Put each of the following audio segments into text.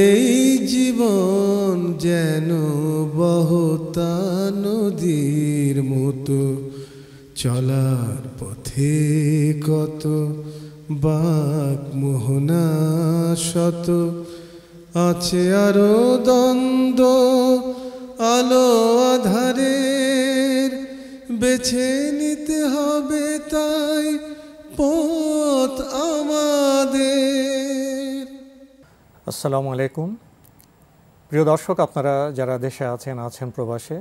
এই জীবন যেন বহতা নদীর মতো চলার পথে কত বাক মোহনা শত আছে আরো দ্বন্দ্ব আলো আধারের বেছে নিতে হবে তাই পথ আমাদের আসসালামু আলাইকুম প্রিয় দর্শক আপনারা যারা দেশে আছেন আছেন প্রবাসে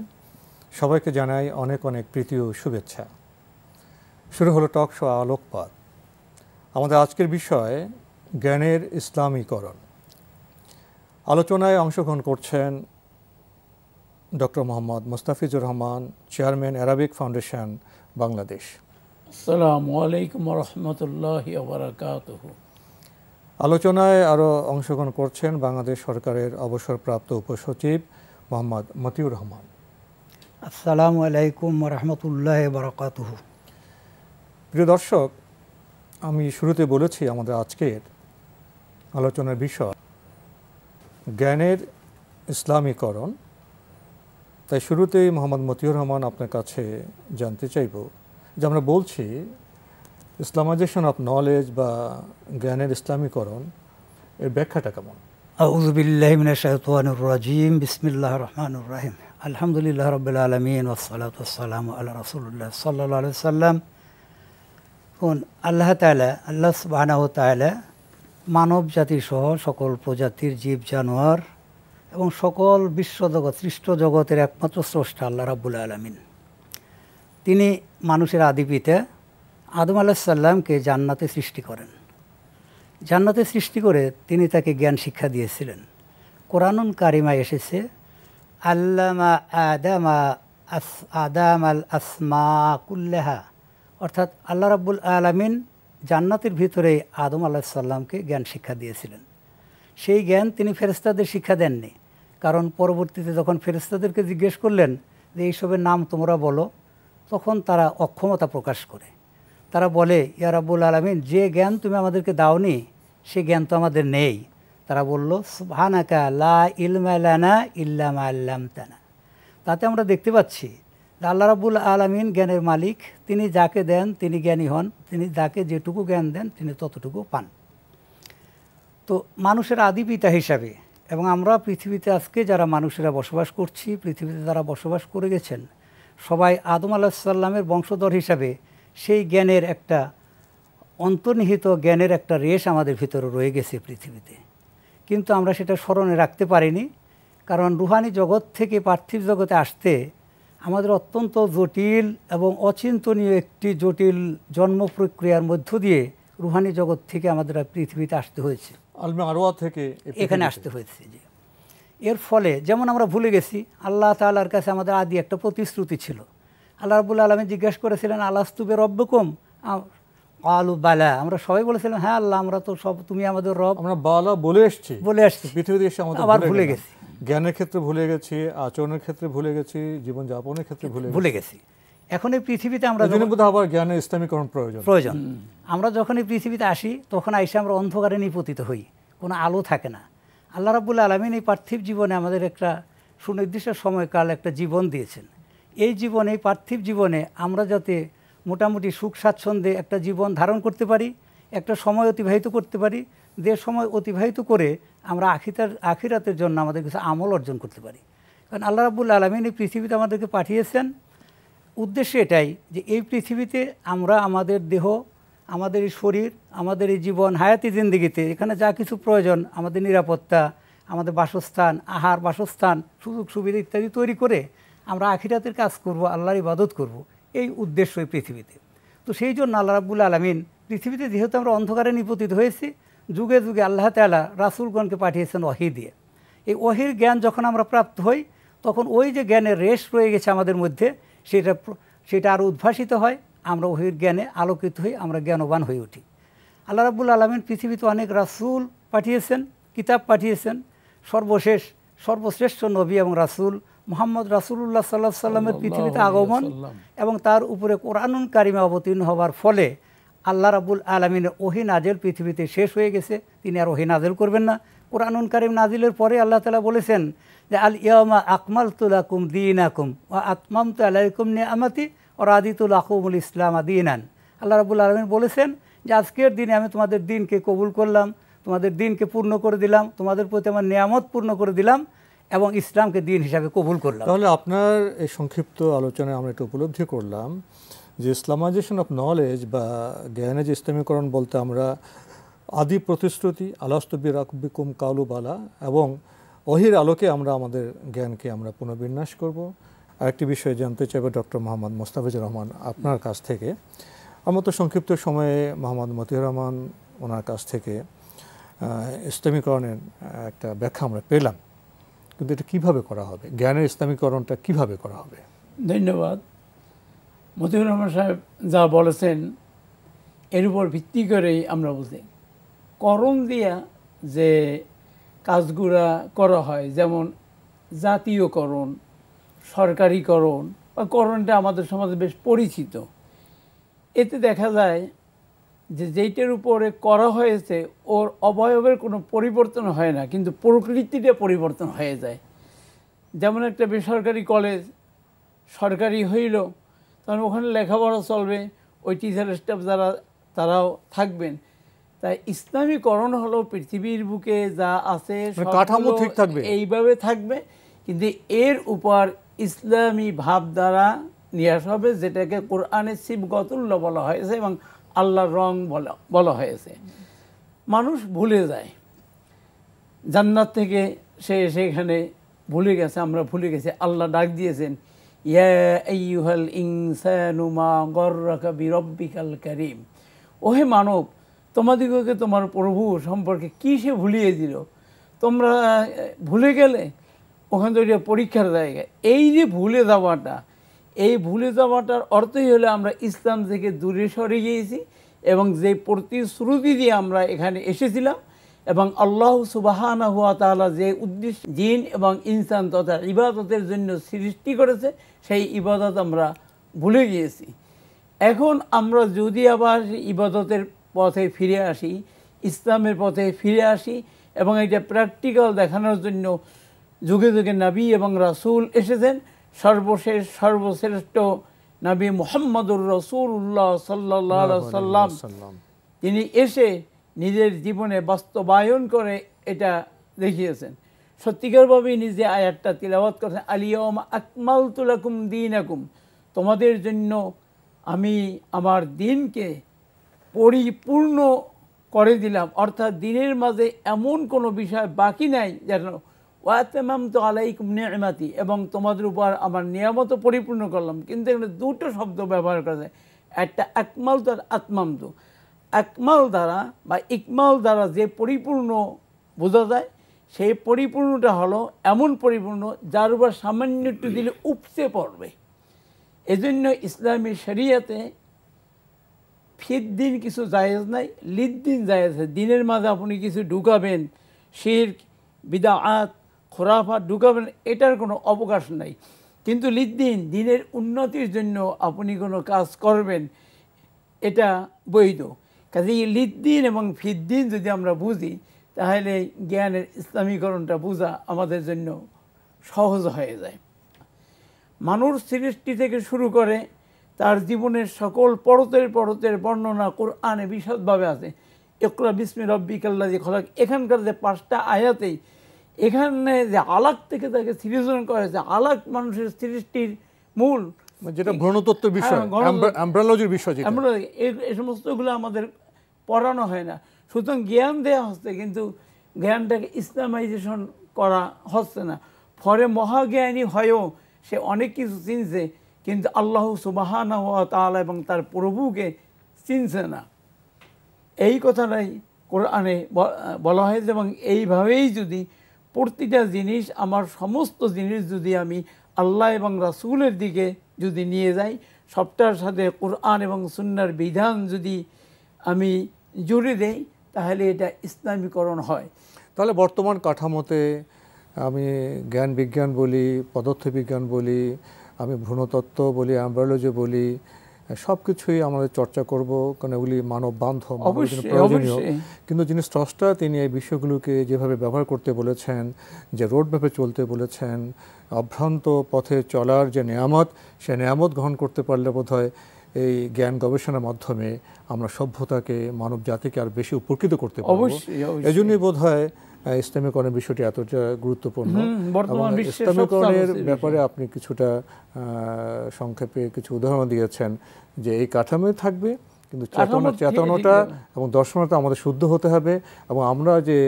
সবাইকে জানাই অনেক অনেক প্রীতীয় শুভেচ্ছা শুরু হলো টক শো আলোকপাত আমাদের আজকের বিষয় জ্ঞানের ইসলামীকরণ আলোচনায় অংশগ্রহণ করছেন doctor Mohammad Mustafizur Rahman chairman Arabic foundation Bangladesh আসসালামু আলাইকুম রহমতুল্লাহ আলোচনায় আরও অংশগ্রহণ করছেন বাংলাদেশ সরকারের অবসরপ্রাপ্ত উপসচিব মোহাম্মদ মতিউর রহমান আসসালামু আলাইকুম রহমতুল্লাহ বরকাত প্রিয় দর্শক আমি শুরুতে বলেছি আমাদের আজকের আলোচনার বিষয় জ্ঞানের ইসলামীকরণ তাই শুরুতেই মোহাম্মদ মতিউর রহমান আপনার কাছে জানতে চাইব যে আমরা বলছি ইসলামাইজেশন অফ নলেজ বা জ্ঞানের ইসলামীকরণ এর ব্যাখ্যাটা কেমন আউজুবিল্লাহিমিনাশাহিম বিসমিল্লাহ রহমান রাহিম আলহামদুলিল্লাহ রবিল আলমিন আল্লাহ রসুল্লাহ সাল্লা সাল্লাম কোন আল্লাহ তালা আল্লাহ বানাহ তালা মানব সহ সকল প্রজাতির জীব জানোয়ার এবং সকল বিশ্বজগৎ সৃষ্ট জগতের একমাত্র স্রষ্টা আল্লাহ রাবুল আলমিন তিনি মানুষের আদিপিতা আদম আলাহিসাল্লামকে জান্নাতে সৃষ্টি করেন জান্নাতে সৃষ্টি করে তিনি তাকে জ্ঞান শিক্ষা দিয়েছিলেন কোরআনুন কারিমা এসেছে আল্লামা আদামা আস আদাম আল আসমা কুল্লাহা অর্থাৎ আল্লাহ রাব্বুল আলমিন জান্নাতের ভিতরে আদম আল্লাহ সাল্লামকে জ্ঞান শিক্ষা দিয়েছিলেন সেই জ্ঞান তিনি ফেরেস্তাদের শিক্ষা দেননি কারণ পরবর্তীতে যখন ফেরেস্তাদেরকে জিজ্ঞেস করলেন যে এইসবের নাম তোমরা বলো তখন তারা অক্ষমতা প্রকাশ করে তারা বলে ইয়া রাব্বুল আলমিন যে জ্ঞান তুমি আমাদেরকে দাওনি সে জ্ঞান তো আমাদের নেই তারা বলল সুভানাকা লা ইলমালানা ইল্লাম আল্লাম তানা তাতে আমরা দেখতে পাচ্ছি আল্লাহ রাবুল আলমিন জ্ঞানের মালিক তিনি যাকে দেন তিনি জ্ঞানী হন তিনি যাকে যেটুকু জ্ঞান দেন তিনি ততটুকু পান তো মানুষের আদি পিতা হিসাবে এবং আমরা পৃথিবীতে আজকে যারা মানুষেরা বসবাস করছি পৃথিবীতে যারা বসবাস করে গেছেন সবাই আদম আলাহিসাল্লামের বংশধর হিসাবে সেই জ্ঞানের একটা অন্তর্নিহিত জ্ঞানের একটা রেশ আমাদের ভিতরে রয়ে গেছে পৃথিবীতে কিন্তু আমরা সেটা স্মরণে রাখতে পারিনি কারণ রুহানি জগৎ থেকে পার্থিব জগতে আসতে আমাদের অত্যন্ত জটিল এবং অচিন্তনীয় একটি জটিল জন্ম প্রক্রিয়ার মধ্য দিয়ে রুহানি জগৎ থেকে আমাদের পৃথিবীতে আসতে হয়েছে আরোয়া থেকে এখানে আসতে হয়েছে যে এর ফলে যেমন আমরা ভুলে গেছি আল্লাহ তালার কাছে আমাদের আদি একটা প্রতিশ্রুতি ছিল আল্লাহ রবুল আলমী জিজ্ঞেস করেছিলেন আলাস্তুবে রব্বকুম আলু বালা আমরা সবাই বলেছিলাম হ্যাঁ আল্লাহ আমরা তো সব তুমি আমাদের রব আমরা বালা বলে এসছি বলে এসছি পৃথিবীতে এসে আমাদের আবার ভুলে গেছি জ্ঞানের ক্ষেত্রে ভুলে গেছি আচরণের ক্ষেত্রে ভুলে গেছি জীবনযাপনের ক্ষেত্রে ভুলে ভুলে গেছি এখন এই পৃথিবীতে আমরা আবার জ্ঞানের ইসলামীকরণ প্রয়োজন প্রয়োজন আমরা যখন এই পৃথিবীতে আসি তখন আইসে আমরা অন্ধকারে নিপতিত হই কোনো আলো থাকে না আল্লাহ রাবুল আলমিন এই পার্থিব জীবনে আমাদের একটা সুনির্দিষ্ট সময়কাল একটা জীবন দিয়েছেন এই জীবনে এই পার্থিব জীবনে আমরা যাতে মোটামুটি সুখ স্বাচ্ছন্দ্যে একটা জীবন ধারণ করতে পারি একটা সময় অতিবাহিত করতে পারি দেশ সময় অতিবাহিত করে আমরা আখিতার আখিরাতের জন্য আমাদের কিছু আমল অর্জন করতে পারি কারণ আল্লাহ রাবুল আলমিন এই পৃথিবীতে আমাদেরকে পাঠিয়েছেন উদ্দেশ্য এটাই যে এই পৃথিবীতে আমরা আমাদের দেহ আমাদের এই শরীর আমাদের এই জীবন হায়াতি জিন্দিগিতে এখানে যা কিছু প্রয়োজন আমাদের নিরাপত্তা আমাদের বাসস্থান আহার বাসস্থান সুযোগ সুবিধা ইত্যাদি তৈরি করে আমরা আখিরাতের কাজ করব আল্লাহর ইবাদত করব এই উদ্দেশ্য পৃথিবীতে তো সেই জন্য আল্লাহ রাবুল আলমিন পৃথিবীতে যেহেতু আমরা অন্ধকারে নিপতিত হয়েছি যুগে যুগে আল্লাহ তালা রাসুলগণকে পাঠিয়েছেন ওহি দিয়ে এই ওহির জ্ঞান যখন আমরা প্রাপ্ত হই তখন ওই যে জ্ঞানের রেশ রয়ে গেছে আমাদের মধ্যে সেটা সেটা আরও উদ্ভাসিত হয় আমরা ওহির জ্ঞানে আলোকিত হই আমরা জ্ঞানবান হয়ে উঠি আল্লাহ রাবুল আলমিন পৃথিবীতে অনেক রাসুল পাঠিয়েছেন কিতাব পাঠিয়েছেন সর্বশেষ সর্বশ্রেষ্ঠ নবী এবং রাসুল মোহাম্মদ রাসুল্লাহ সাল্লা সাল্লামের পৃথিবীতে আগমন এবং তার উপরে কোরআনুন কারিমে অবতীর্ণ হওয়ার ফলে আল্লাহ রাবুল আলমিনের ওহিন নাজেল পৃথিবীতে শেষ হয়ে গেছে তিনি আর ওহি নাজেল করবেন না কোরআনুন কারিম নাজিলের পরে আল্লাহ তালা বলেছেন যে আল ইয়মা আকমাল তুলাকুম দিন আকুম ও আতমাম তু আলাইকুম নে আমাতি ও রাদিতুল আকুমুল ইসলাম আদিনান আল্লাহ রাবুল আলমিন বলেছেন যে আজকের দিনে আমি তোমাদের দিনকে কবুল করলাম তোমাদের দিনকে পূর্ণ করে দিলাম তোমাদের প্রতি আমার নিয়ামত পূর্ণ করে দিলাম এবং ইসলামকে দিন হিসাবে কবুল করলাম তাহলে আপনার এই সংক্ষিপ্ত আলোচনায় আমরা একটু উপলব্ধি করলাম যে ইসলামাইজেশন অফ নলেজ বা জ্ঞানের যে ইসলামীকরণ বলতে আমরা আদি প্রতিশ্রুতি আলাস্তবি রাকবিকুম কালু বালা এবং অহির আলোকে আমরা আমাদের জ্ঞানকে আমরা পুনর্বিন্যাস করব আরেকটি বিষয়ে জানতে চাইবে ডক্টর মোহাম্মদ মোস্তাফিজুর রহমান আপনার কাছ থেকে আমার তো সংক্ষিপ্ত সময়ে মোহাম্মদ মতিউর রহমান ওনার কাছ থেকে ইসলামীকরণের একটা ব্যাখ্যা আমরা পেলাম কিন্তু এটা কীভাবে করা হবে জ্ঞানের ইসলামীকরণটা কিভাবে করা হবে ধন্যবাদ মতিউর রহমান সাহেব যা বলেছেন এর উপর ভিত্তি করেই আমরা বলছি করণ দিয়া যে কাজগুলা করা হয় যেমন জাতীয়করণ সরকারিকরণ বা করণটা আমাদের সমাজে বেশ পরিচিত এতে দেখা যায় যে যেইটার উপরে করা হয়েছে ওর অবয়বের কোনো পরিবর্তন হয় না কিন্তু প্রকৃতিটা পরিবর্তন হয়ে যায় যেমন একটা বেসরকারি কলেজ সরকারি হইল তখন ওখানে লেখাপড়া চলবে ওই টিচার স্টাফ যারা তারাও থাকবেন তাই ইসলামীকরণ হলো পৃথিবীর বুকে যা আছে মানে কাঠামো ঠিক থাকবে এইভাবে থাকবে কিন্তু এর উপর ইসলামী দ্বারা নিয়ে আসা হবে যেটাকে কোরআনের শিবগতুল্য বলা হয়েছে এবং আল্লাহর রং বলা বলা হয়েছে মানুষ ভুলে যায় জান্নাত থেকে সে সেখানে ভুলে গেছে আমরা ভুলে গেছি আল্লাহ ডাক দিয়েছেন ইয়াহল ইনসানুমা গর্রাকা বিরব্বিকাল করিম ওহে মানব তোমাদিগকে তোমার প্রভু সম্পর্কে কী সে ভুলিয়ে দিল তোমরা ভুলে গেলে ওখান থেকে পরীক্ষার জায়গা এই যে ভুলে যাওয়াটা এই ভুলে যাওয়াটার অর্থই হলো আমরা ইসলাম থেকে দূরে সরে গিয়েছি এবং যে প্রতিশ্রুতি দিয়ে আমরা এখানে এসেছিলাম এবং আল্লাহ সুবাহানা হুয়া তালা যে উদ্দেশ্য জিন এবং ইনসান তথা ইবাদতের জন্য সৃষ্টি করেছে সেই ইবাদত আমরা ভুলে গিয়েছি এখন আমরা যদি আবার ইবাদতের পথে ফিরে আসি ইসলামের পথে ফিরে আসি এবং এটা প্র্যাকটিক্যাল দেখানোর জন্য যুগে যুগে নাবি এবং রাসুল এসেছেন সর্বশেষ সর্বশ্রেষ্ঠ নবী মোহাম্মদুর রসুল্লাহ সাল্লা সাল্লাম তিনি এসে নিজের জীবনে বাস্তবায়ন করে এটা দেখিয়েছেন সত্যিকারভাবেই নিজে আয়াতটা তিলাবাত করেছেন আলিয়ম আকমাল তুলাকুম দিন আকুম তোমাদের জন্য আমি আমার দিনকে পরিপূর্ণ করে দিলাম অর্থাৎ দিনের মাঝে এমন কোনো বিষয় বাকি নাই যেন ওয়াতেমাম তো আলাইকুম এবং তোমাদের উপর আমার নিয়ামত পরিপূর্ণ করলাম কিন্তু এখানে দুটো শব্দ ব্যবহার করা যায় একটা একমাল তো আত্মামতু একমাল দ্বারা বা ইকমাল দ্বারা যে পরিপূর্ণ বোঝা যায় সেই পরিপূর্ণটা হলো এমন পরিপূর্ণ যার উপর সামান্য একটু দিলে উপচে পড়বে এজন্য ইসলামী শরিয়াতে ফিদ্দিন কিছু জায়েজ নাই লিদ্দিন জায়েজ দিনের মাঝে আপনি কিছু ঢুকাবেন শির বিদা আত খোরাফা ঢুকাবেন এটার কোনো অবকাশ নাই কিন্তু লিদ্দিন দিনের উন্নতির জন্য আপনি কোনো কাজ করবেন এটা বৈধ কাজে লিদ্দিন এবং ফিদ্দিন যদি আমরা বুঝি তাহলে জ্ঞানের ইসলামীকরণটা বোঝা আমাদের জন্য সহজ হয়ে যায় মানুষ সৃষ্টি থেকে শুরু করে তার জীবনের সকল পরতের পরতের বর্ণনা কোরআনে বিশদভাবে আছে একলা বিস্মির রব্বিকাল্লা যে খোলাক এখানকার যে পাঁচটা আয়াতেই এখানে যে আলাক থেকে তাকে সৃজন করা হয়েছে আলাক মানুষের সৃষ্টির মূল মানে যেটা ভ্রণতত্ত্ব বিষয় হ্যাঁ, বিষয় যেটা এই সমস্তগুলো আমাদের পড়ানো হয় না সুতরাং জ্ঞান দেয়া হচ্ছে কিন্তু জ্ঞানটাকে ইসলামাইজেশন করা হচ্ছে না ফরে মহাজ্ঞানী হয়েও সে অনেক কিছু চিনছে কিন্তু আল্লাহ সুবাহানা হওয়া এবং তার প্রভুকে চিনছে না এই কথাটাই কোরআনে বলা হয়েছে এবং এইভাবেই যদি প্রতিটা জিনিস আমার সমস্ত জিনিস যদি আমি আল্লাহ এবং রাসুলের দিকে যদি নিয়ে যাই সবটার সাথে কোরআন এবং সুন্নার বিধান যদি আমি জুড়ে দেই তাহলে এটা ইসলামীকরণ হয় তাহলে বর্তমান কাঠামোতে আমি জ্ঞান বিজ্ঞান বলি পদার্থবিজ্ঞান বলি আমি ভ্রূণতত্ত্ব বলি অ্যাম্বায়োলজি বলি সব কিছুই আমাদের চর্চা করব কারণ এগুলি মানব বান্ধব প্রয়োজনীয় কিন্তু যিনি স্রষ্টা তিনি এই বিষয়গুলোকে যেভাবে ব্যবহার করতে বলেছেন যে ম্যাপে চলতে বলেছেন অভ্রান্ত পথে চলার যে নেয়ামত সে নেয়ামত গ্রহণ করতে পারলে বোধ এই জ্ঞান গবেষণার মাধ্যমে আমরা সভ্যতাকে মানব জাতিকে আর বেশি উপকৃত করতে এই এজন্যই বোধ হয় ইসলামীকরণের বিষয়টি এতটা গুরুত্বপূর্ণ ইসলামীকরণের ব্যাপারে আপনি কিছুটা সংক্ষেপে কিছু উদাহরণ দিয়েছেন যে এই কাঠামোই থাকবে কিন্তু চেতনা চেতনাটা এবং দর্শনটা আমাদের শুদ্ধ হতে হবে এবং আমরা যে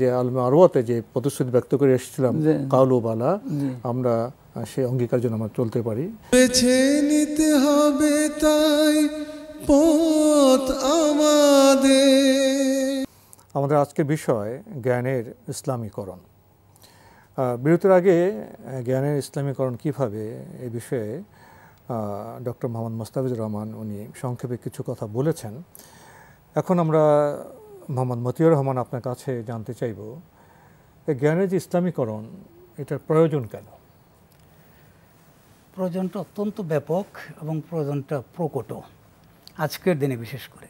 যে আলম আরোয়াতে যে প্রতিশ্রুতি ব্যক্ত করে এসেছিলাম কাউলোবালা আমরা সেই অঙ্গীকার জন্য আমরা চলতে পারি বেছে নিতে হবে তাই পথ আমাদের আমাদের আজকের বিষয় জ্ঞানের ইসলামীকরণ বিরতির আগে জ্ঞানের ইসলামীকরণ কিভাবে এ বিষয়ে ডক্টর মোহাম্মদ মোস্তাফিজুর রহমান উনি সংক্ষেপে কিছু কথা বলেছেন এখন আমরা মোহাম্মদ মতিউর রহমান আপনার কাছে জানতে চাইব জ্ঞানের যে ইসলামীকরণ এটার প্রয়োজন কেন প্রয়োজনটা অত্যন্ত ব্যাপক এবং প্রয়োজনটা প্রকট আজকের দিনে বিশেষ করে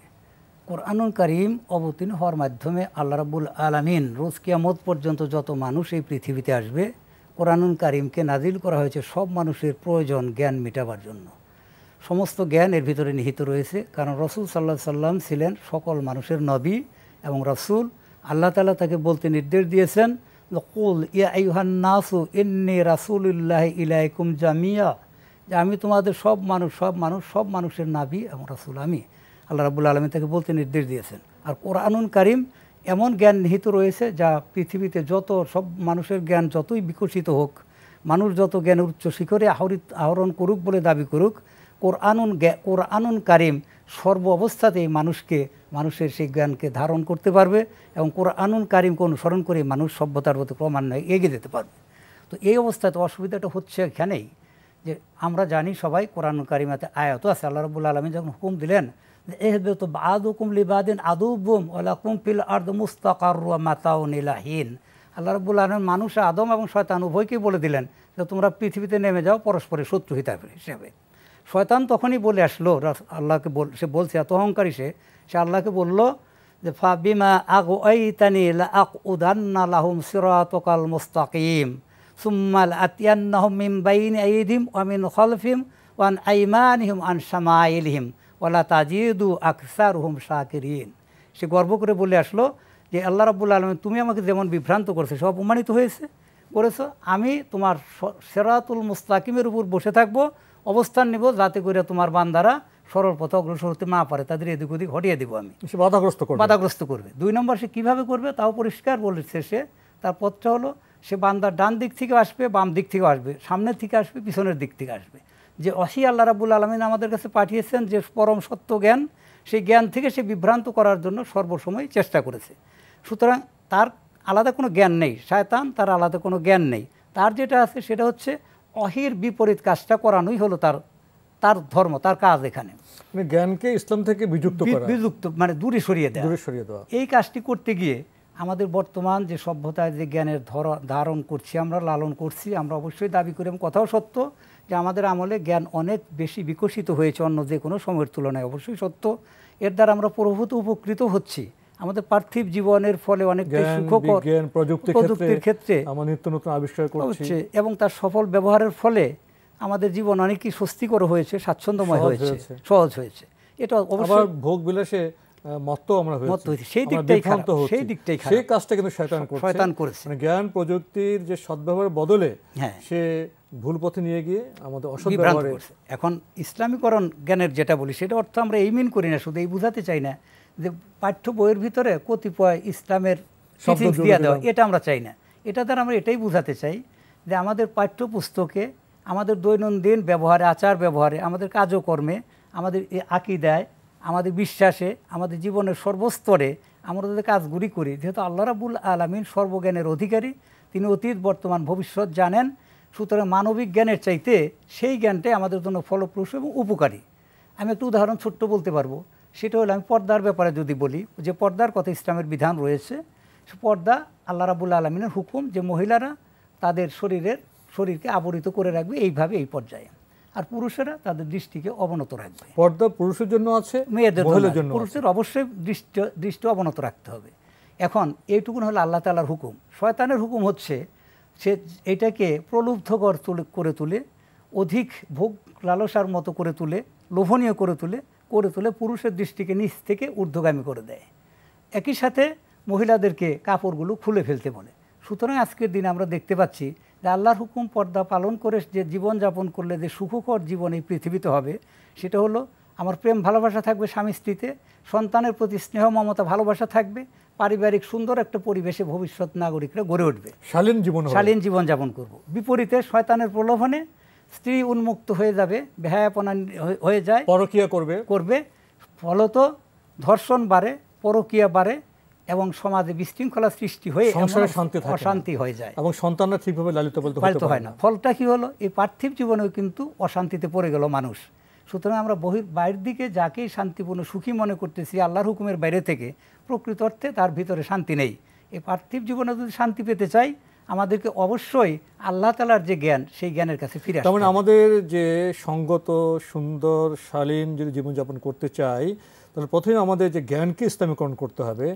কোরআনুল করিম অবতীর্ণ হওয়ার মাধ্যমে আল্লাহ রাবুল আলমিন রোজ কিয়ামত পর্যন্ত যত মানুষ এই পৃথিবীতে আসবে কোরআনুল করিমকে নাজিল করা হয়েছে সব মানুষের প্রয়োজন জ্ঞান মেটাবার জন্য সমস্ত জ্ঞান এর ভিতরে নিহিত রয়েছে কারণ রসুল সাল্লাহ সাল্লাম ছিলেন সকল মানুষের নবী এবং রসুল আল্লাহ তালা তাকে বলতে নির্দেশ দিয়েছেন কুল ইয়াহান নাসু ইন্নি রাসুল্লাহ ইলাইকুম জামিয়া যে আমি তোমাদের সব মানুষ সব মানুষ সব মানুষের নাবি এবং রাসুল আমি আল্লাহ রাবুল আলমী তাকে বলতে নির্দেশ দিয়েছেন আর কোরআনুন কারিম এমন জ্ঞান নিহিত রয়েছে যা পৃথিবীতে যত সব মানুষের জ্ঞান যতই বিকশিত হোক মানুষ যত জ্ঞান উচ্চ শিখরে আহরিত আহরণ করুক বলে দাবি করুক কোরআনুন কোরআনুন কারিম সর্ব অবস্থাতেই মানুষকে মানুষের সেই জ্ঞানকে ধারণ করতে পারবে এবং কোরআনুন কারিমকে অনুসরণ করে মানুষ সভ্যতার প্রতি ক্রমান্বয়ে এগিয়ে যেতে পারবে তো এই অবস্থাতে অসুবিধাটা হচ্ছে এখানেই যে আমরা জানি সবাই কোরআনুল কারিমাতে আয়াত আছে আল্লাহ রবুল্লা আলমী যখন হুকুম দিলেন এহবেতু বাদুকুম লিবাদিন আদুবুম ওলাকুম ফিল আর্দ মুস্তাকার মাতাউনিলাহীন আল্লাহ রব্বুল আলম মানুষ আদম এবং শয়তান উভয়কে বলে দিলেন যে তোমরা পৃথিবীতে নেমে যাও পরস্পরের শত্রু হিসেবে শয়তান তখনই বলে আসলো আল্লাহকে বল সে বলছে এত অহংকারী সে সে আল্লাহকে বলল যে ফা বিমা আগ আইতানি আক উদান্না লাহুম সিরাতকাল মুস্তাকিম সুম্মাল আতিয়ান্নাহম মিম বাইন আইদিম ওয়ামিন খলফিম ওয়ান আইমানহিম আন সামাইলহিম ওলা তাজিদু আকসার হুম শাকিরিন সে গর্ব করে বলে আসলো যে আল্লাহ রাবুল আলম তুমি আমাকে যেমন বিভ্রান্ত করেছো সব অপমানিত হয়েছে করেছো আমি তোমার সেরাতুল মুস্তাকিমের উপর বসে থাকবো অবস্থান নেব যাতে করে তোমার বান্দারা সরল পথে অগ্রসর হতে না পারে তাদের এদিক ওদিক হটিয়ে দেবো আমি সে বাধাগ্রস্ত করবে বাধাগ্রস্ত করবে দুই নম্বর সে কীভাবে করবে তাও পরিষ্কার বলেছে সে তার পথটা হলো সে বান্দার ডান দিক থেকে আসবে বাম দিক থেকে আসবে সামনের থেকে আসবে পিছনের দিক থেকে আসবে যে অসি আল্লাহ রাবুল আলমিন আমাদের কাছে পাঠিয়েছেন যে পরম সত্য জ্ঞান সেই জ্ঞান থেকে সে বিভ্রান্ত করার জন্য সর্বসময় চেষ্টা করেছে সুতরাং তার আলাদা কোনো জ্ঞান নেই শায়তান তার আলাদা কোনো জ্ঞান নেই তার যেটা আছে সেটা হচ্ছে অহির বিপরীত কাজটা করানোই হলো তার তার ধর্ম তার কাজ এখানে মানে জ্ঞানকে ইসলাম থেকে বিযুক্ত বিযুক্ত মানে দূরে সরিয়ে দেয় সরিয়ে দেওয়া এই কাজটি করতে গিয়ে আমাদের বর্তমান যে সভ্যতায় যে জ্ঞানের ধর ধারণ করছি আমরা লালন করছি আমরা অবশ্যই দাবি করি এবং কথাও সত্য যে আমাদের আমলে জ্ঞান অনেক বেশি বিকশিত হয়েছে অন্য যে কোনো সময়ের তুলনায় অবশ্যই সত্য এর দ্বারা আমরা প্রভূত উপকৃত হচ্ছি আমাদের পার্থিব জীবনের ফলে অনেক সুখকর প্রযুক্তির ক্ষেত্রে নিত্য নতুন আবিষ্কার করছে এবং তার সফল ব্যবহারের ফলে আমাদের জীবন অনেকই স্বস্তিকর হয়েছে স্বাচ্ছন্দ্যময় হয়েছে সহজ হয়েছে এটা অবশ্যই ভোগ বিলাসে মত্ত আমরা হয়েছি সেই দিকটাই খারাপ সেই দিকটাই খারাপ সেই কাজটা কিন্তু শয়তান করছে শয়তান করেছে মানে জ্ঞান প্রযুক্তির যে সদ্ব্যবহার বদলে হ্যাঁ। সে ভুল পথে নিয়ে গিয়ে আমাদের অসৎ ব্যবহারে এখন ইসলামীকরণ জ্ঞানের যেটা বলি সেটা অর্থ আমরা এই মিন করি না শুধু এই বুঝাতে চাই না যে পাঠ্য বইয়ের ভিতরে কতিপয় ইসলামের শব্দ দিয়ে দেওয়া এটা আমরা চাই না এটা দ্বারা আমরা এটাই বোঝাতে চাই যে আমাদের পাঠ্যপুস্তকে আমাদের দৈনন্দিন ব্যবহারে আচার ব্যবহারে আমাদের কাজকর্মে আমাদের আঁকি দেয় আমাদের বিশ্বাসে আমাদের জীবনের সর্বস্তরে আমরা যদি কাজগুলি করি যেহেতু আল্লাহ রাবুল আলমিন সর্বজ্ঞানের অধিকারী তিনি অতীত বর্তমান ভবিষ্যৎ জানেন সুতরাং মানবিক জ্ঞানের চাইতে সেই জ্ঞানটাই আমাদের জন্য ফলপ্রসূ এবং উপকারী আমি একটু উদাহরণ ছোট্ট বলতে পারবো সেটা হলো আমি পর্দার ব্যাপারে যদি বলি যে পর্দার কথা ইসলামের বিধান রয়েছে সে পর্দা আল্লাহ রাবুল আলমিনের হুকুম যে মহিলারা তাদের শরীরের শরীরকে আবরিত করে রাখবে এইভাবে এই পর্যায়ে আর পুরুষেরা তাদের দৃষ্টিকে অবনত রাখবে পর্দা পুরুষের জন্য আছে মেয়েদের জন্য পুরুষের অবশ্যই দৃষ্টি দৃষ্টি অবনত রাখতে হবে এখন এইটুকুন হলো আল্লাহ তালার হুকুম শয়তানের হুকুম হচ্ছে সে এটাকে প্রলুব্ধকর তুলে করে তুলে অধিক ভোগ লালসার মতো করে তুলে লোভনীয় করে তুলে করে তুলে পুরুষের দৃষ্টিকে নিচ থেকে ঊর্ধ্বগামী করে দেয় একই সাথে মহিলাদেরকে কাপড়গুলো খুলে ফেলতে বলে সুতরাং আজকের দিনে আমরা দেখতে পাচ্ছি আল্লাহর হুকুম পর্দা পালন করে যে জীবনযাপন করলে যে সুখকর জীবন এই পৃথিবীতে হবে সেটা হলো আমার প্রেম ভালোবাসা থাকবে স্বামী স্ত্রীতে সন্তানের প্রতি স্নেহ মমতা ভালোবাসা থাকবে পারিবারিক সুন্দর একটা পরিবেশে ভবিষ্যৎ নাগরিকরা গড়ে উঠবে শালীন জীবন শালীন জীবনযাপন করব। বিপরীতে শয়তানের প্রলোভনে স্ত্রী উন্মুক্ত হয়ে যাবে ভেহায়াপনা হয়ে যায় পরকিয়া করবে করবে ফলত ধর্ষণ বাড়ে পরকিয়া বাড়ে এবং সমাজে বিশৃঙ্খলা সৃষ্টি হয়ে সংসারে শান্তি অশান্তি হয়ে যায় এবং সন্তানরা ঠিকভাবে লালিত পালিত পালিত হয় না ফলটা কি হলো এই পার্থিব জীবনেও কিন্তু অশান্তিতে পড়ে গেল মানুষ সুতরাং আমরা বহির বাইরের দিকে যাকেই শান্তিপূর্ণ সুখী মনে করতেছি আল্লাহর হুকুমের বাইরে থেকে প্রকৃত অর্থে তার ভিতরে শান্তি নেই এই পার্থিব জীবনে যদি শান্তি পেতে চাই আমাদেরকে অবশ্যই আল্লাহ তালার যে জ্ঞান সেই জ্ঞানের কাছে ফিরে মানে আসে আমাদের যে সঙ্গত সুন্দর শালীন যদি জীবনযাপন করতে চাই তাহলে প্রথমে আমাদের যে জ্ঞানকে ইসলামীকরণ করতে হবে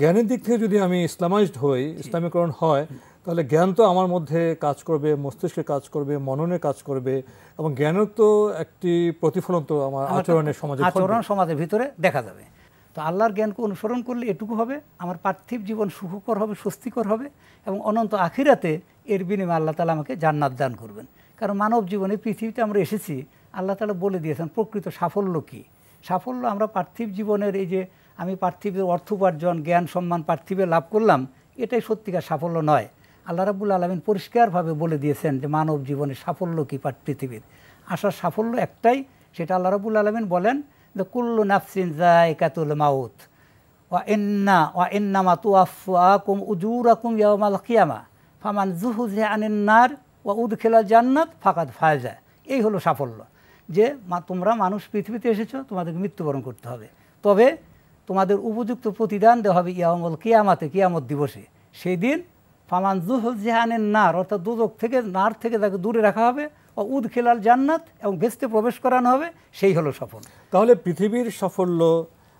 জ্ঞানের দিক থেকে যদি আমি ইসলামাইজড হই ইসলামীকরণ হয় তাহলে জ্ঞান তো আমার মধ্যে কাজ করবে মস্তিষ্কে কাজ করবে মননে কাজ করবে এবং জ্ঞানের তো একটি প্রতিফলন তো আমার আচরণের সমাজে আচরণ সমাজের ভিতরে দেখা যাবে তো আল্লাহর জ্ঞানকে অনুসরণ করলে এটুকু হবে আমার পার্থিব জীবন সুখকর হবে স্বস্তিকর হবে এবং অনন্ত আখিরাতে এর বিনিময়ে আল্লাহ তালা আমাকে জান্নাত দান করবেন কারণ মানব জীবনে পৃথিবীতে আমরা এসেছি আল্লাহ তালা বলে দিয়েছেন প্রকৃত সাফল্য কী সাফল্য আমরা পার্থিব জীবনের এই যে আমি পার্থিবের অর্থ উপার্জন জ্ঞান সম্মান পার্থিবে লাভ করলাম এটাই সত্যিকার সাফল্য নয় আল্লাহ রাবুল আলমিন পরিষ্কারভাবে বলে দিয়েছেন যে মানব জীবনের সাফল্য কী পৃথিবীর আসার সাফল্য একটাই সেটা আল্লাহ রাবুল আলমিন বলেন কুল্লু নাফসিন জায়কাতুল মাউত ওয়া ইন্না ওয়া ইন্নামা তুয়াফুয়াকুম উজুরাকুম ইয়ামাল কিয়ামা ফামান জুহুজে নার ওয়া উদ খেলা জান্নাত ফাকাত ফায়জা এই হলো সাফল্য যে মা তোমরা মানুষ পৃথিবীতে এসেছো তোমাদেরকে মৃত্যুবরণ করতে হবে তবে তোমাদের উপযুক্ত প্রতিদান দেওয়া হবে ইয়ামল কিয়ামাতে কিয়ামত দিবসে সেই দিন ফামান জুহজাহানের নার অর্থাৎ দুদক থেকে নার থেকে তাকে দূরে রাখা হবে ও উদ খেলাল জান্নাত এবং ভেস্তে প্রবেশ করানো হবে সেই হলো সফল তাহলে পৃথিবীর সাফল্য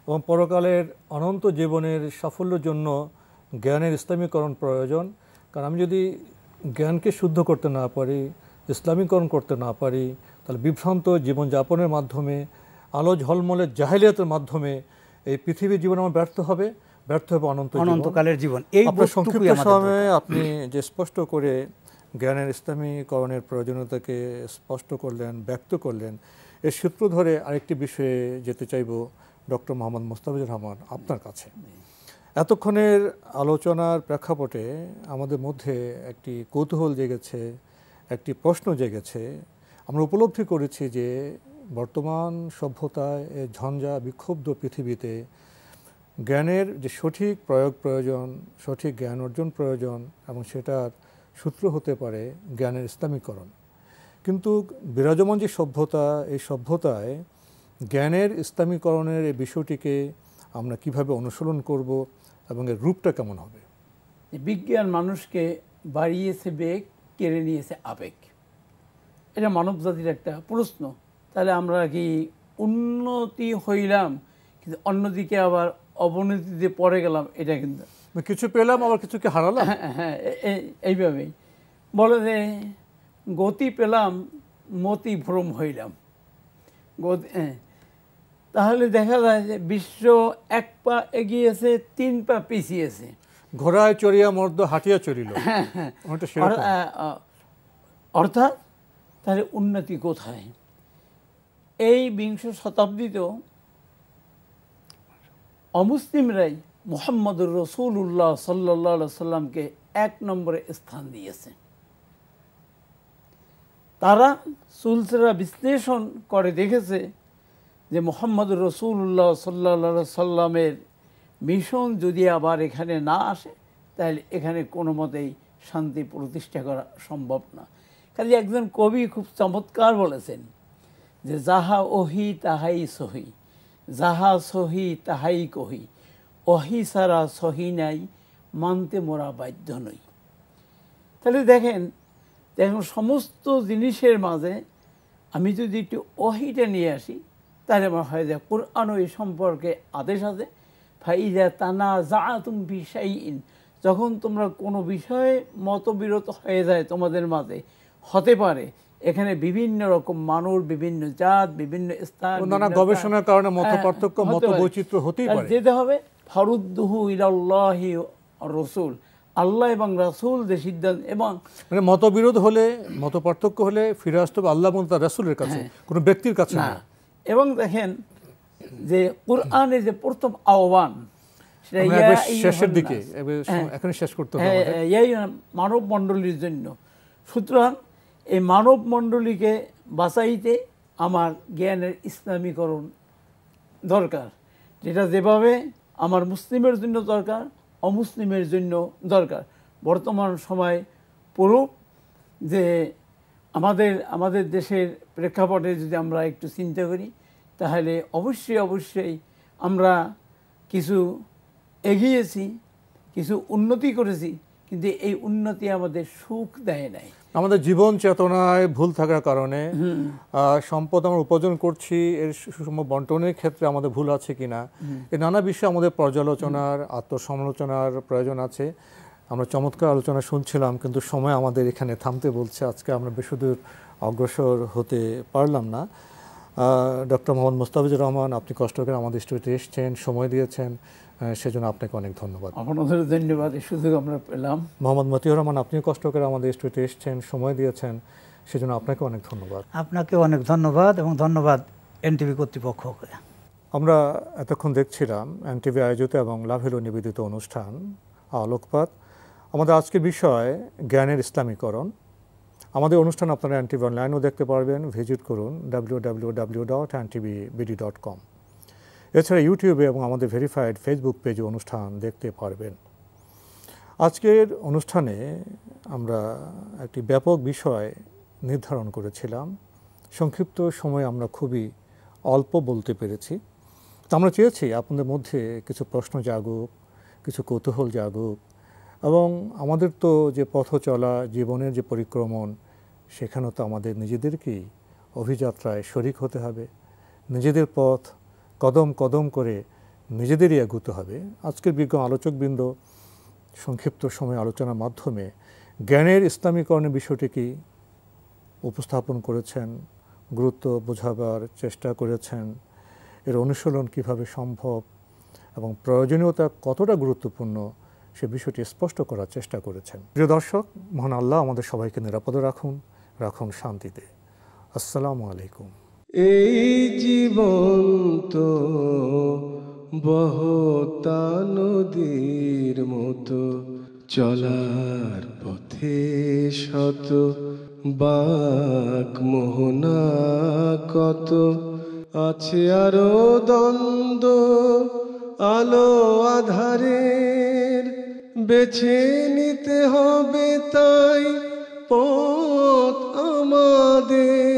এবং পরকালের অনন্ত জীবনের সাফল্যের জন্য জ্ঞানের ইসলামীকরণ প্রয়োজন কারণ আমি যদি জ্ঞানকে শুদ্ধ করতে না পারি ইসলামীকরণ করতে না পারি তাহলে বিভ্রান্ত জীবনযাপনের মাধ্যমে আলো ঝলমলে জাহেলিয়াতের মাধ্যমে এই পৃথিবীর জীবন আমার ব্যর্থ হবে ব্যর্থ হবে অনন্ত অনন্তকালের জীবন এই সংক্ষিপ্ত সময়ে আপনি যে স্পষ্ট করে জ্ঞানের ইসলামীকরণের প্রয়োজনীয়তাকে স্পষ্ট করলেন ব্যক্ত করলেন এর সূত্র ধরে আরেকটি বিষয়ে যেতে চাইব ডক্টর মোহাম্মদ মোস্তাফিজুর রহমান আপনার কাছে এতক্ষণের আলোচনার প্রেক্ষাপটে আমাদের মধ্যে একটি কৌতূহল জেগেছে একটি প্রশ্ন জেগেছে আমরা উপলব্ধি করেছি যে বর্তমান সভ্যতায় ঝঞ্ঝা বিক্ষুব্ধ পৃথিবীতে জ্ঞানের যে সঠিক প্রয়োগ প্রয়োজন সঠিক জ্ঞান অর্জন প্রয়োজন এবং সেটার সূত্র হতে পারে জ্ঞানের ইসলামীকরণ কিন্তু বিরাজমান যে সভ্যতা এই সভ্যতায় জ্ঞানের ইসলামীকরণের এই বিষয়টিকে আমরা কিভাবে অনুসরণ করব এবং এর রূপটা কেমন হবে বিজ্ঞান মানুষকে বাড়িয়েছে বেগ কেড়ে নিয়েছে আবেগ এটা মানব জাতির একটা প্রশ্ন তাহলে আমরা কি উন্নতি হইলাম কিন্তু অন্যদিকে আবার অবনতিতে পড়ে গেলাম এটা কিন্তু কিছু পেলাম আবার কিছুকে হারালাম হ্যাঁ হ্যাঁ এইভাবেই বলে যে গতি পেলাম মতি ভ্রম হইলাম গতি তাহলে দেখা যায় যে বিশ্ব এক পা এগিয়েছে তিন পা পিছিয়েছে ঘোড়ায় চড়িয়া মর্দ হাঁটিয়া চড়িল হ্যাঁ, হ্যাঁ। অর্থাৎ তাহলে উন্নতি কোথায় এই বিংশ শতাব্দীতেও অমুসলিমরাই মোহাম্মদুর রসুল উল্লাহ সাল্লা সাল্লামকে এক নম্বরে স্থান দিয়েছে তারা সুলসেরা বিশ্লেষণ করে দেখেছে যে মোহাম্মদ রসুল্লাহ সাল্লা সাল্লামের মিশন যদি আবার এখানে না আসে তাহলে এখানে কোনো মতেই শান্তি প্রতিষ্ঠা করা সম্ভব না কাজে একজন কবি খুব চমৎকার বলেছেন যে যাহা ওহি তাহাই সহি যাহা সহি তাহাই কহি অহি সারা সহি নাই মানতে মোরা বাধ্য নই তাহলে দেখেন এখন সমস্ত জিনিসের মাঝে আমি যদি একটু অহিটা নিয়ে আসি তাহলে আমার হয় যে কোরআন ওই সম্পর্কে আদেশ আছে ফাইজা তানা যা তুমি ইন যখন তোমরা কোনো বিষয়ে মতবিরত হয়ে যায় তোমাদের মাঝে হতে পারে এখানে বিভিন্ন রকম মানুষ বিভিন্ন জাত বিভিন্ন স্থান নানা গবেষণার কারণে হ্যাঁ, মত পার্থক্য মত বৈচিত্র্য হতেই পারে যেতে হবে ফারুদ্দুহু ইলাল্লাহি রসুল আল্লাহ এবং রাসুল যে সিদ্ধান্ত এবং মানে মতবিরোধ হলে মত পার্থক্য হলে ফিরে আসতে হবে আল্লাহ এবং তার রাসুলের কাছে হ্যাঁ। কোনো ব্যক্তির কাছে না এবং দেখেন যে কোরআনে যে প্রথম আহ্বান শেষের দিকে হ্যাঁ। এখানে শেষ করতে হবে হ্যাঁ, মানব মণ্ডলীর জন্য সুতরাং এই মানব মণ্ডলীকে বাঁচাইতে আমার জ্ঞানের ইসলামীকরণ দরকার যেটা যেভাবে আমার মুসলিমের জন্য দরকার অমুসলিমের জন্য দরকার বর্তমান সময় পড়ুক যে আমাদের আমাদের দেশের প্রেক্ষাপটে যদি আমরা একটু চিন্তা করি তাহলে অবশ্যই অবশ্যই আমরা কিছু এগিয়েছি কিছু উন্নতি করেছি কিন্তু এই উন্নতি আমাদের সুখ দেয় নাই আমাদের জীবন চেতনায় ভুল থাকার কারণে সম্পদ আমরা উপার্জন করছি এর সুষম বন্টনের ক্ষেত্রে আমাদের ভুল আছে কিনা এ নানা বিষয়ে আমাদের পর্যালোচনার আত্মসমালোচনার প্রয়োজন আছে আমরা চমৎকার আলোচনা শুনছিলাম কিন্তু সময় আমাদের এখানে থামতে বলছে আজকে আমরা বেশুদূর অগ্রসর হতে পারলাম না ডক্টর মোহাম্মদ মোস্তাফিজুর রহমান আপনি কষ্ট করে আমাদের স্টুডিওতে এসছেন সময় দিয়েছেন সেজন্য আপনাকে অনেক ধন্যবাদ আপনাদের ধন্যবাদ এই সুযোগ আমরা পেলাম মোহাম্মদ মতিউর রহমান আপনিও কষ্ট করে আমাদের স্টুডিওতে এসেছেন সময় দিয়েছেন সেজন্য আপনাকে অনেক ধন্যবাদ আপনাকে অনেক ধন্যবাদ এবং ধন্যবাদ এনটিভি কর্তৃপক্ষকে আমরা এতক্ষণ দেখছিলাম এনটিভি আয়োজিত এবং লাভেলো নিবেদিত অনুষ্ঠান আলোকপাত আমাদের আজকের বিষয় জ্ঞানের ইসলামীকরণ আমাদের অনুষ্ঠান আপনারা টিভি অনলাইনেও দেখতে পারবেন ভিজিট করুন W W W dot NTV BD dot com এছাড়া ইউটিউবে এবং আমাদের ভেরিফাইড ফেসবুক পেজে অনুষ্ঠান দেখতে পারবেন আজকের অনুষ্ঠানে আমরা একটি ব্যাপক বিষয় নির্ধারণ করেছিলাম সংক্ষিপ্ত সময় আমরা খুবই অল্প বলতে পেরেছি তা আমরা চেয়েছি আপনাদের মধ্যে কিছু প্রশ্ন জাগুক কিছু কৌতূহল জাগুক এবং আমাদের তো যে পথ চলা জীবনের যে পরিক্রমণ সেখানেও তো আমাদের নিজেদেরকেই অভিযাত্রায় শরিক হতে হবে নিজেদের পথ কদম কদম করে নিজেদেরই এগুতে হবে আজকের বিজ্ঞ আলোচকবৃন্দ সংক্ষিপ্ত সময় আলোচনার মাধ্যমে জ্ঞানের ইসলামীকরণের বিষয়টিকে উপস্থাপন করেছেন গুরুত্ব বোঝাবার চেষ্টা করেছেন এর অনুশীলন কিভাবে সম্ভব এবং প্রয়োজনীয়তা কতটা গুরুত্বপূর্ণ সে বিষয়টি স্পষ্ট করার চেষ্টা করেছেন প্রিয় দর্শক মহান আল্লাহ আমাদের সবাইকে নিরাপদে রাখুন রাখুন শান্তিতে আসসালামু আলাইকুম এই জীবন তো বহতা নদীর মতো চলার পথে শত বাক মোহনা কত আছে আরো দ্বন্দ্ব আলো আধারের বেছে নিতে হবে তাই পথ আমাদের